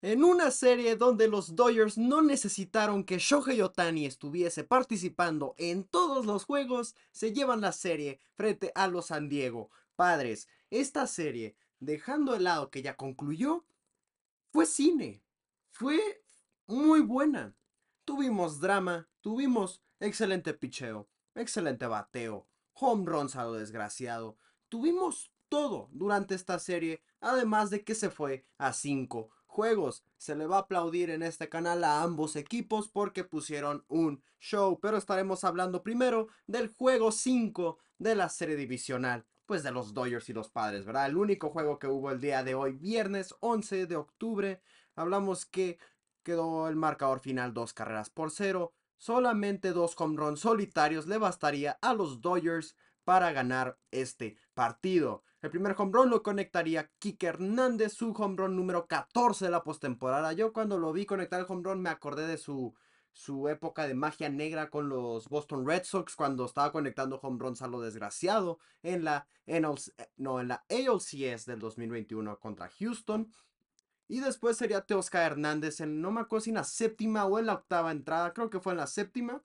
En una serie donde los Dodgers no necesitaron que Shohei Otani estuviese participando en todos los juegos, se llevan la serie frente a los San Diego. Padres, esta serie, dejando de lado que ya concluyó, fue cine. Fue muy buena. Tuvimos drama, tuvimos excelente picheo, excelente bateo, home runs a lo desgraciado. Tuvimos todo durante esta serie, además de que se fue a 5 juegos. Se le va a aplaudir en este canal a ambos equipos porque pusieron un show, pero estaremos hablando primero del juego 5 de la serie divisional, pues de los Dodgers y los Padres, ¿verdad? El único juego que hubo el día de hoy, viernes 11 de octubre, hablamos que quedó el marcador final dos carreras por cero. Solamente dos home solitarios le bastaría a los Dodgers para ganar este partido. El primer home run lo conectaría Kike Hernández, su home run número 14 de la postemporada. Yo cuando lo vi conectar el home run me acordé de su, su época de magia negra con los Boston Red Sox cuando estaba conectando home runs a lo desgraciado en la, eh, no, en la ALCS del 2021 contra Houston. Y después sería Teosca Hernández en, no me acuerdo si en la séptima o en la octava entrada, creo que fue en la séptima.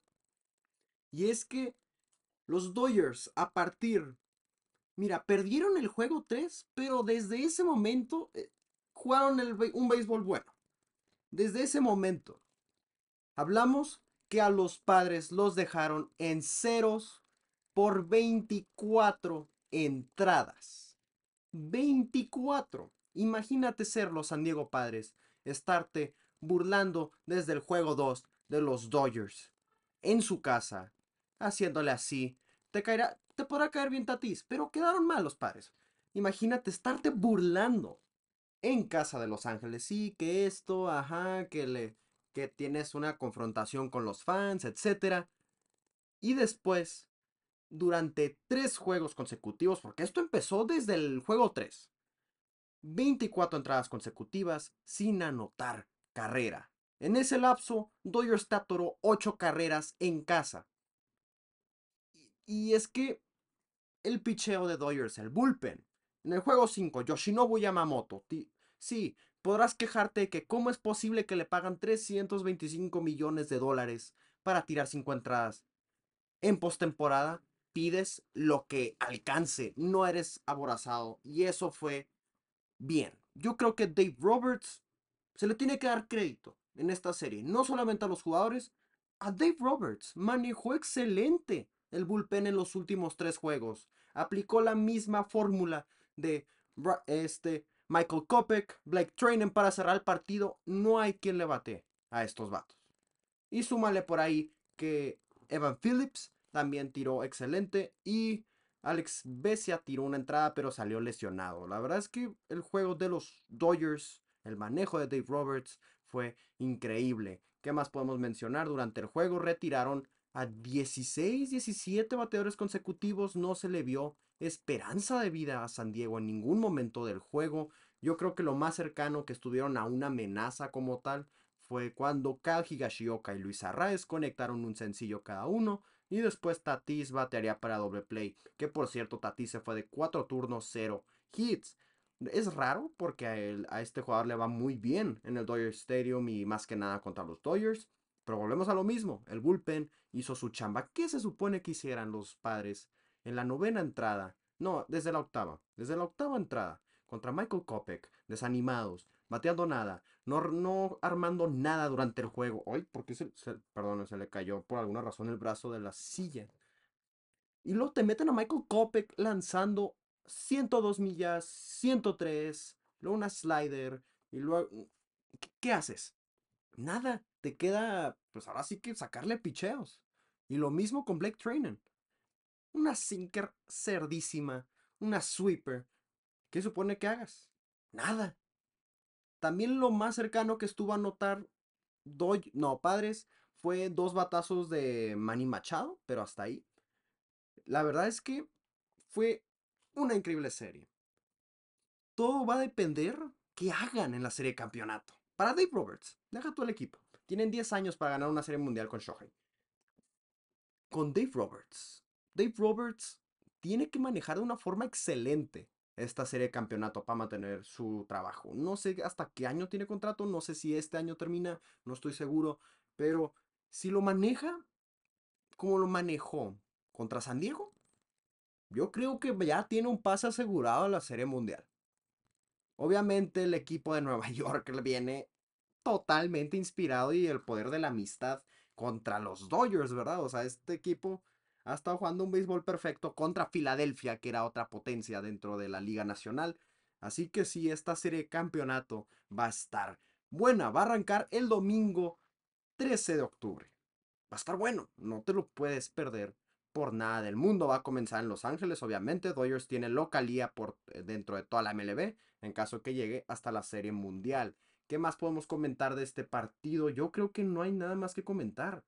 Y es que los Dodgers a partir. Mira, perdieron el juego 3, pero desde ese momento eh, jugaron un béisbol bueno. Desde ese momento. Hablamos que a los padres los dejaron en ceros por 24 entradas. 24. Imagínate ser los San Diego Padres, estarte burlando desde el juego 2 de los Dodgers en su casa haciéndole así. Te caerá, te podrá caer bien Tatís, pero quedaron mal los pares. Imagínate estarte burlando en casa de Los Ángeles. Sí, que esto, ajá, que le que tienes una confrontación con los fans, etc. Y después, durante tres juegos consecutivos, porque esto empezó desde el juego 3, 24 entradas consecutivas sin anotar carrera. En ese lapso, Doyers statoró 8 carreras en casa. Y es que el picheo de Dodgers, el bullpen. En el juego 5, Yoshinobu Yamamoto. Sí, podrás quejarte de que cómo es posible que le pagan 325 millones de dólares para tirar 5 entradas. En postemporada pides lo que alcance, no eres aborazado. Y eso fue bien. Yo creo que Dave Roberts se le tiene que dar crédito en esta serie, no solamente a los jugadores, a Dave Roberts manejó excelente el bullpen en los últimos tres juegos. Aplicó la misma fórmula de este, Michael Kopek, Black training para cerrar el partido. No hay quien le bate a estos vatos. Y súmale por ahí que Evan Phillips también tiró excelente y Alex Bessia tiró una entrada pero salió lesionado. La verdad es que el juego de los Dodgers, el manejo de Dave Roberts fue increíble. ¿Qué más podemos mencionar? Durante el juego retiraron a 16, 17 bateadores consecutivos no se le vio esperanza de vida a San Diego en ningún momento del juego. Yo creo que lo más cercano que estuvieron a una amenaza como tal fue cuando Cal Higashioka y Luis Arraez conectaron un sencillo cada uno y después Tatis batearía para doble play, que por cierto Tatis se fue de 4 turnos 0 hits. Es raro porque a, a este jugador le va muy bien en el Dodger Stadium y más que nada contra los Dodgers. Pero volvemos a lo mismo, el bullpen hizo su chamba. ¿Qué se supone que hicieran los padres en la novena entrada? No, desde la octava, desde la octava entrada, contra Michael Kopek, desanimados, bateando nada, no, no armando nada durante el juego. Hoy, porque se, perdón, se le cayó por alguna razón el brazo de la silla. Y luego te meten a Michael Kopek lanzando 102 millas, 103, luego una slider, y luego... qué haces? Nada te queda, pues ahora sí que sacarle picheos. Y lo mismo con Blake Training. Una sinker cerdísima, una sweeper. ¿Qué supone que hagas? Nada. También lo más cercano que estuvo a notar doy, no, Padres fue dos batazos de Manny Machado, pero hasta ahí. La verdad es que fue una increíble serie. Todo va a depender qué hagan en la serie de campeonato. Para Dave Roberts, deja tú el equipo. Tienen 10 años para ganar una serie mundial con Shohei. Con Dave Roberts. Dave Roberts tiene que manejar de una forma excelente esta serie de campeonato para mantener su trabajo. No sé hasta qué año tiene contrato, no sé si este año termina, no estoy seguro, pero si lo maneja como lo manejó contra San Diego, yo creo que ya tiene un pase asegurado a la serie mundial. Obviamente el equipo de Nueva York le viene totalmente inspirado y el poder de la amistad contra los Dodgers, ¿verdad? O sea, este equipo ha estado jugando un béisbol perfecto contra Filadelfia, que era otra potencia dentro de la Liga Nacional. Así que sí, esta serie de campeonato va a estar buena. Va a arrancar el domingo 13 de octubre. Va a estar bueno, no te lo puedes perder por nada del mundo. Va a comenzar en Los Ángeles, obviamente. Dodgers tiene localía por, eh, dentro de toda la MLB en caso que llegue hasta la serie mundial. ¿Qué más podemos comentar de este partido? Yo creo que no hay nada más que comentar.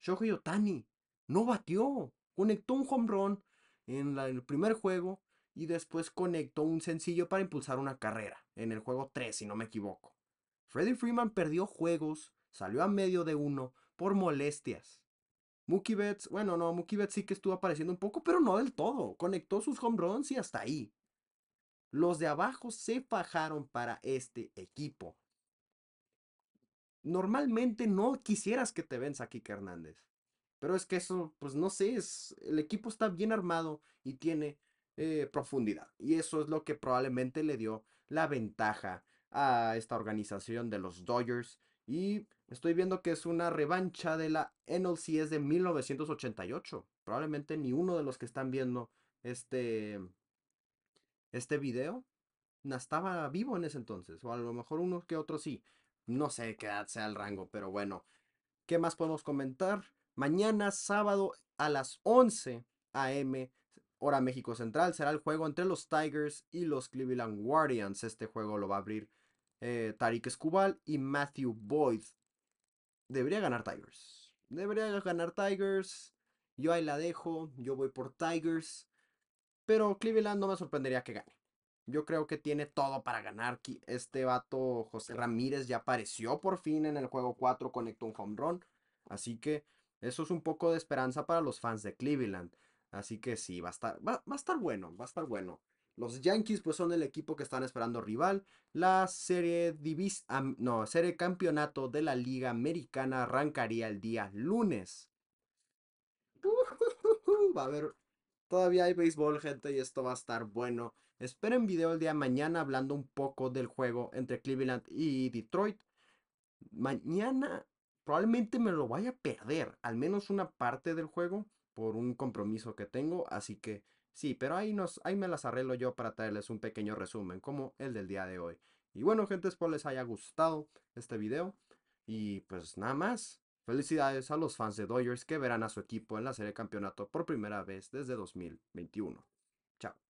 Shohei Otani no batió, conectó un home run en, el primer juego y después conectó un sencillo para impulsar una carrera, en el juego 3 si no me equivoco. Freddy Freeman perdió juegos, salió a medio de uno por molestias. Mookie Betts, bueno, no, Mookie Betts sí que estuvo apareciendo un poco, pero no del todo. Conectó sus home runs y hasta ahí. Los de abajo se fajaron para este equipo normalmente no quisieras que te venza Kike Hernández. Pero es que eso, pues no sé, es, el equipo está bien armado y tiene eh, profundidad. Y eso es lo que probablemente le dio la ventaja a esta organización de los Dodgers. Y estoy viendo que es una revancha de la NLCS de 1988. Probablemente ni uno de los que están viendo este, este video estaba vivo en ese entonces. O a lo mejor uno que otro sí. No sé qué edad sea el rango, pero bueno. ¿Qué más podemos comentar? Mañana sábado a las 11 a.m. hora México Central será el juego entre los Tigers y los Cleveland Guardians. Este juego lo va a abrir eh, Tariq Escubal y Matthew Boyd. Debería ganar Tigers. Debería ganar Tigers. Yo ahí la dejo. Yo voy por Tigers. Pero Cleveland no me sorprendería que gane. Yo creo que tiene todo para ganar. Este vato José Ramírez ya apareció por fin en el juego 4, conectó un home run. Así que eso es un poco de esperanza para los fans de Cleveland. Así que sí, va a estar, va, a estar bueno, va a estar bueno. Los Yankees pues son el equipo que están esperando rival. La serie, divis no, serie campeonato de la Liga Americana arrancaría el día lunes. va a haber Todavía hay béisbol, gente, y esto va a estar bueno. Esperen video el día de mañana hablando un poco del juego entre Cleveland y Detroit. Mañana probablemente me lo vaya a perder, al menos una parte del juego, por un compromiso que tengo. Así que sí, pero ahí, nos, ahí me las arreglo yo para traerles un pequeño resumen, como el del día de hoy. Y bueno, gente, espero pues les haya gustado este video. Y pues nada más. Felicidades a los fans de Dodgers que verán a su equipo en la serie campeonato por primera vez desde 2021. Chao.